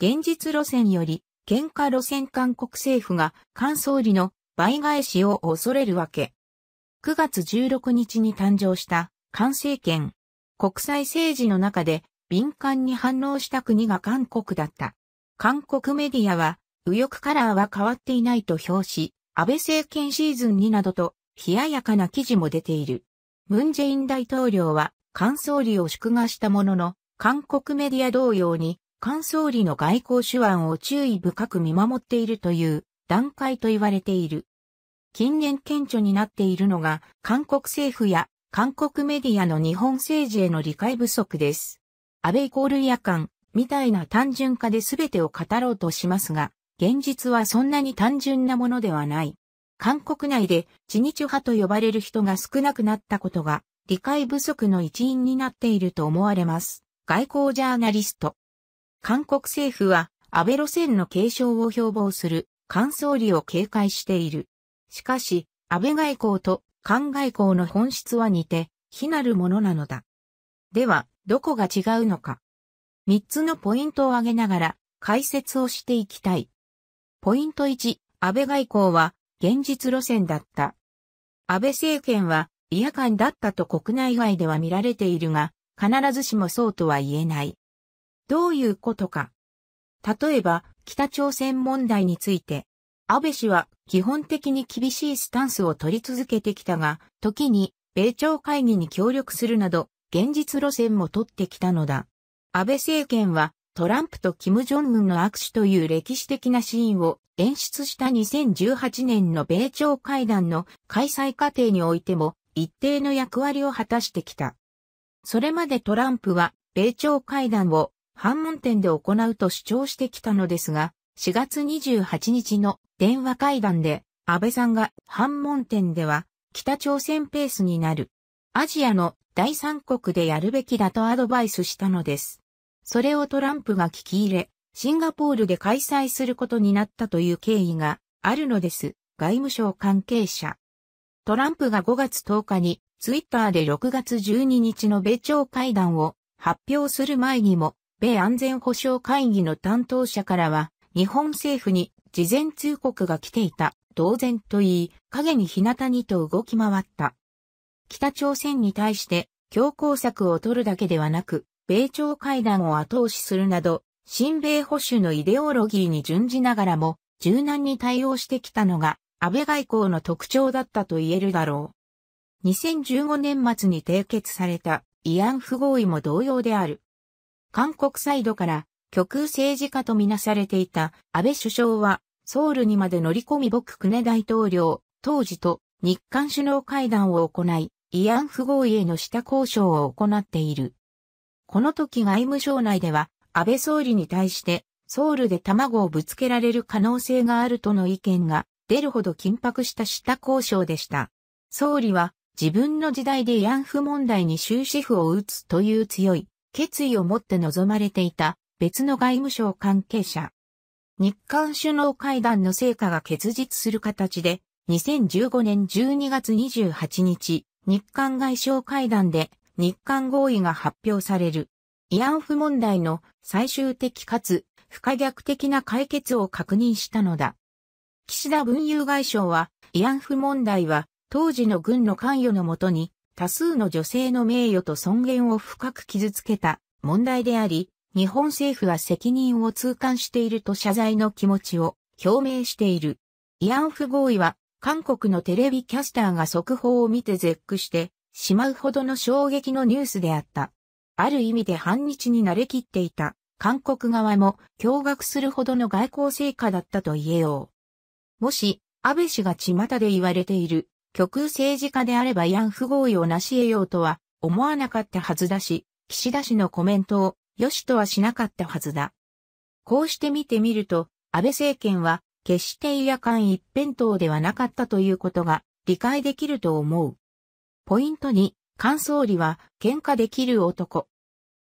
現実路線より、喧嘩路線韓国政府が、菅総理の倍返しを恐れるわけ。9月16日に誕生した菅政権。国際政治の中で敏感に反応した国が韓国だった。韓国メディアは右翼カラーは変わっていないと表し、安倍政権シーズンになどと冷ややかな記事も出ている。ムンジェイン大統領は菅総理を祝賀したものの、韓国メディア同様に菅総理の外交手腕を注意深く見守っているという段階と言われている。近年顕著になっているのが、韓国政府や韓国メディアの日本政治への理解不足です。安倍イコール夜間みたいな単純化で全てを語ろうとしますが、現実はそんなに単純なものではない。韓国内で知日派と呼ばれる人が少なくなったことが理解不足の一因になっていると思われます。外交ジャーナリスト。韓国政府は安倍路線の継承を標榜する菅総理を警戒している。しかし、安倍外交と菅外交の本質は似て、非なるものなのだ。では、どこが違うのか。三つのポイントを挙げながら解説をしていきたい。ポイント一、安倍外交は現実路線だった。安倍政権は違和感だったと国内外では見られているが、必ずしもそうとは言えない。どういうことか。例えば、北朝鮮問題について、安倍氏は基本的に厳しいスタンスを取り続けてきたが、時に米朝会議に協力するなど、現実路線も取ってきたのだ。安倍政権はトランプとキム・ジョンウンの握手という歴史的なシーンを演出した2018年の米朝会談の開催過程においても一定の役割を果たしてきた。それまでトランプは米朝会談を反問店で行うと主張してきたのですが、4月28日の電話会談で、安倍さんが反問店では北朝鮮ペースになる。アジアの第三国でやるべきだとアドバイスしたのです。それをトランプが聞き入れ、シンガポールで開催することになったという経緯があるのです。外務省関係者。トランプが5月10日にツイッターで6月12日の米朝会談を発表する前にも米安全保障会議の担当者からは、日本政府に事前通告が来ていた、同然と言い、影に日向にと動き回った。北朝鮮に対して強硬策を取るだけではなく、米朝会談を後押しするなど、新米保守のイデオロギーに準じながらも、柔軟に対応してきたのが、安倍外交の特徴だったと言えるだろう。2015年末に締結された慰安婦合意も同様である。韓国サイドから極右政治家とみなされていた安倍首相はソウルにまで乗り込み僕久根大統領、当時と日韓首脳会談を行い、慰安婦合意への下交渉を行っている。この時外務省内では安倍総理に対してソウルで卵をぶつけられる可能性があるとの意見が出るほど緊迫した下交渉でした。総理は自分の時代で慰安婦問題に終止符を打つという強い決意を持って望まれていた別の外務省関係者。日韓首脳会談の成果が結実する形で、2015年12月28日、日韓外相会談で日韓合意が発表される。慰安婦問題の最終的かつ不可逆的な解決を確認したのだ。岸田文雄外相は、慰安婦問題は当時の軍の関与のもとに多数の女性の名誉と尊厳を深く傷つけた問題であり、日本政府は責任を痛感していると謝罪の気持ちを表明している。慰安婦合意は、韓国のテレビキャスターが速報を見て絶句してしまうほどの衝撃のニュースであった。ある意味で反日に慣れきっていた韓国側も驚愕するほどの外交成果だったと言えよう。もし、安倍氏が巷で言われている極右政治家であれば慰安婦合意を成し得ようとは思わなかったはずだし、岸田氏のコメントを良しとはしなかったはずだ。こうして見てみると、安倍政権は決して嫌感一辺倒ではなかったということが理解できると思う。ポイント2、菅総理は喧嘩できる男。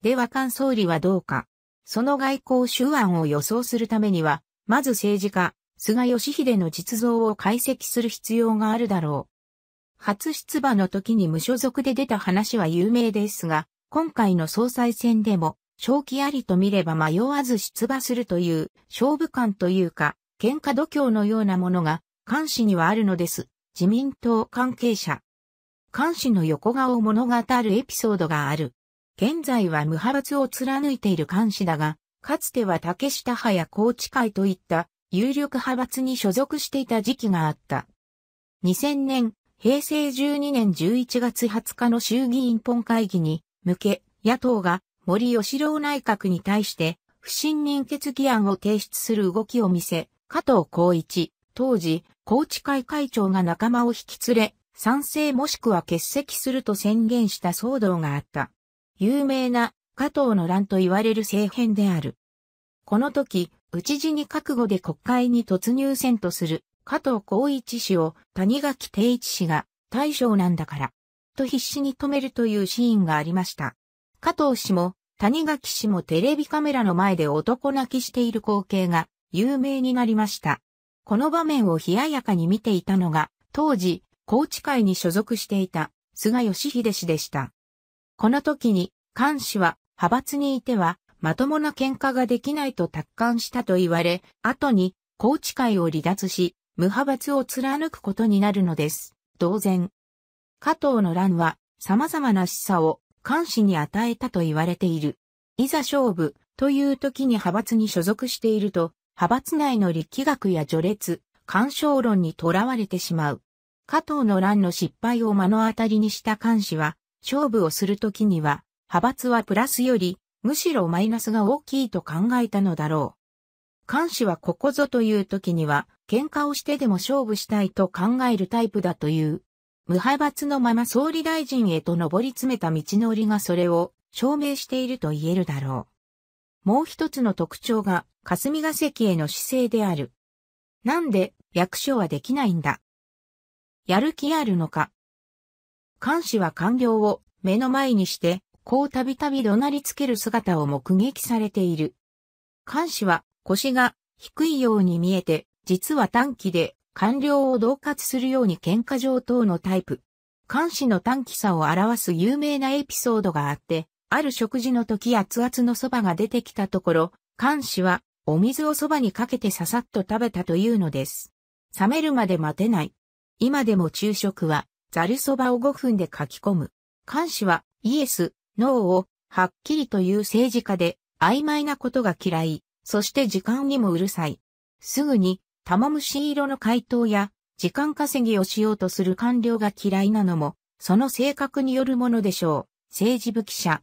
では菅総理はどうか。その外交手腕を予想するためには、まず政治家、菅義偉の実像を解析する必要があるだろう。初出馬の時に無所属で出た話は有名ですが、今回の総裁選でも、正気ありと見れば迷わず出馬するという、勝負感というか、喧嘩度胸のようなものが、監視にはあるのです。自民党関係者。監視の横顔を物語るエピソードがある。現在は無派閥を貫いている監視だが、かつては竹下派や高知会といった有力派閥に所属していた時期があった。2000年、平成12年11月20日の衆議院本会議に向け、野党が森吉郎内閣に対して不信任決議案を提出する動きを見せ、加藤光一、当時、高知会会長が仲間を引き連れ、賛成もしくは欠席すると宣言した騒動があった。有名な加藤の乱と言われる政変である。この時、内地に覚悟で国会に突入せんとする加藤光一氏を谷垣定一氏が大将なんだから、と必死に止めるというシーンがありました。加藤氏も谷垣氏もテレビカメラの前で男泣きしている光景が有名になりました。この場面を冷ややかに見ていたのが、当時、高知会に所属していた菅義偉氏でした。この時に、菅氏は派閥にいては、まともな喧嘩ができないと達観したと言われ、後に、高知会を離脱し、無派閥を貫くことになるのです。当然。加藤の乱は様々な示唆を監視に与えたと言われている。いざ勝負という時に派閥に所属していると、派閥内の力学や序列、干渉論にとらわれてしまう。加藤の乱の失敗を目の当たりにした監視は、勝負をするときには、派閥はプラスより、むしろマイナスが大きいと考えたのだろう。監視はここぞという時には、喧嘩をしてでも勝負したいと考えるタイプだという。無派閥のまま総理大臣へと上り詰めた道のりがそれを証明していると言えるだろう。もう一つの特徴が霞が関への姿勢である。なんで役所はできないんだ。やる気あるのか。監視は官僚を目の前にして、こうたびたび怒鳴りつける姿を目撃されている。監視は腰が低いように見えて、実は短期で官僚を同喝するように喧嘩上等のタイプ。監視の短期さを表す有名なエピソードがあって、ある食事の時熱々のそばが出てきたところ、監視はお水をそばにかけてささっと食べたというのです。冷めるまで待てない。今でも昼食はざるそばを5分で書き込む。監視はイエス、ノーをはっきりという政治家で曖昧なことが嫌い、そして時間にもうるさい。すぐに、玉虫色の回答や、時間稼ぎをしようとする官僚が嫌いなのも、その性格によるものでしょう。政治部記者。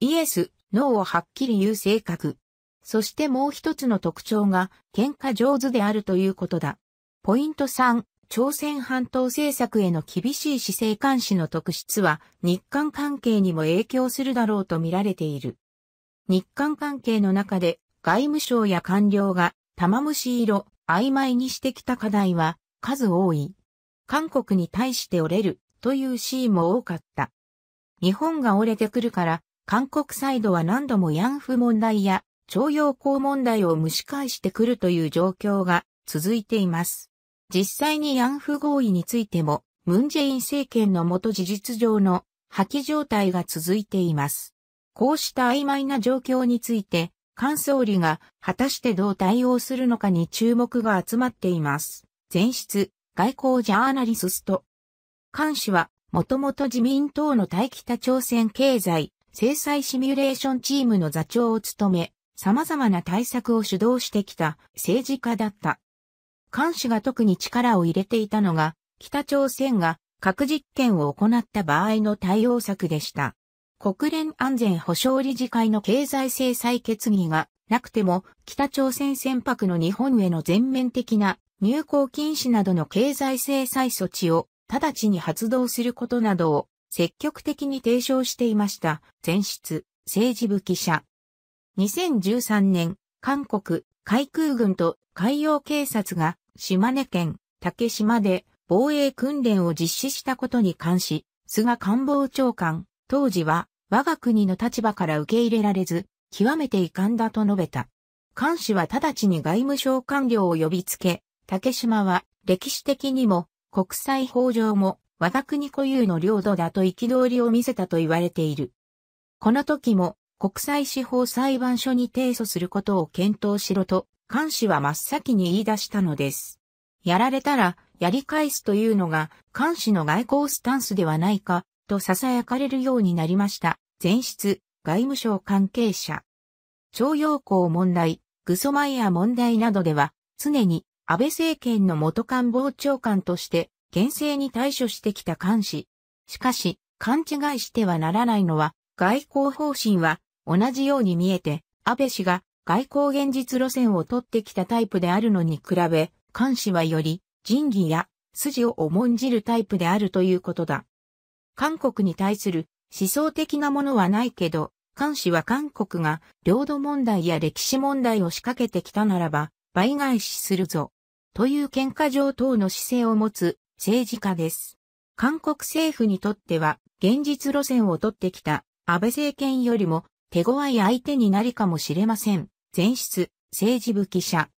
イエス、ノーをはっきり言う性格。そしてもう一つの特徴が、喧嘩上手であるということだ。ポイント3、朝鮮半島政策への厳しい姿勢監視の特質は日韓関係にも影響するだろうと見られている。日韓関係の中で外務省や官僚が玉虫色曖昧にしてきた課題は数多い。韓国に対して折れるというシーンも多かった。日本が折れてくるから、韓国サイドは何度も慰安婦問題や徴用工問題を蒸し返してくるという状況が続いています。実際に慰安婦合意についても、ムンジェイン政権のもと事実上の破棄状態が続いています。こうした曖昧な状況について、菅総理が果たしてどう対応するのかに注目が集まっています。前室、外交ジャーナリスト。菅氏は、もともと自民党の対北朝鮮経済、制裁シミュレーションチームの座長を務め、様々な対策を主導してきた政治家だった。菅氏が特に力を入れていたのが、北朝鮮が核実験を行った場合の対応策でした。国連安全保障理事会の経済制裁決議がなくても北朝鮮船舶の日本への全面的な入港禁止などの経済制裁措置を直ちに発動することなどを積極的に提唱していました。前室、政治部記者。2013年、韓国、海空軍と海洋警察が島根県竹島で防衛訓練を実施したことに関し、菅官房長官、当時は我が国の立場から受け入れられず、極めて遺憾だと述べた。菅氏は直ちに外務省官僚を呼びつけ、竹島は歴史的にも国際法上も我が国固有の領土だと憤りを見せたと言われている。この時も国際司法裁判所に提訴することを検討しろと、菅氏は真っ先に言い出したのです。やられたらやり返すというのが菅氏の外交スタンスではないかと囁かれるようになりました。前室、外務省関係者。徴用工問題、グソマイア問題などでは、常に安倍政権の元官房長官として、厳正に対処してきた監視。しかし、勘違いしてはならないのは、外交方針は同じように見えて、安倍氏が外交現実路線を取ってきたタイプであるのに比べ、菅氏はより仁義や筋を重んじるタイプであるということだ。韓国に対する思想的なものはないけど、韓氏は韓国が領土問題や歴史問題を仕掛けてきたならば、倍返しするぞ。という喧嘩上等の姿勢を持つ政治家です。韓国政府にとっては、現実路線を取ってきた安倍政権よりも手強い相手になりかもしれません。前出、政治部記者。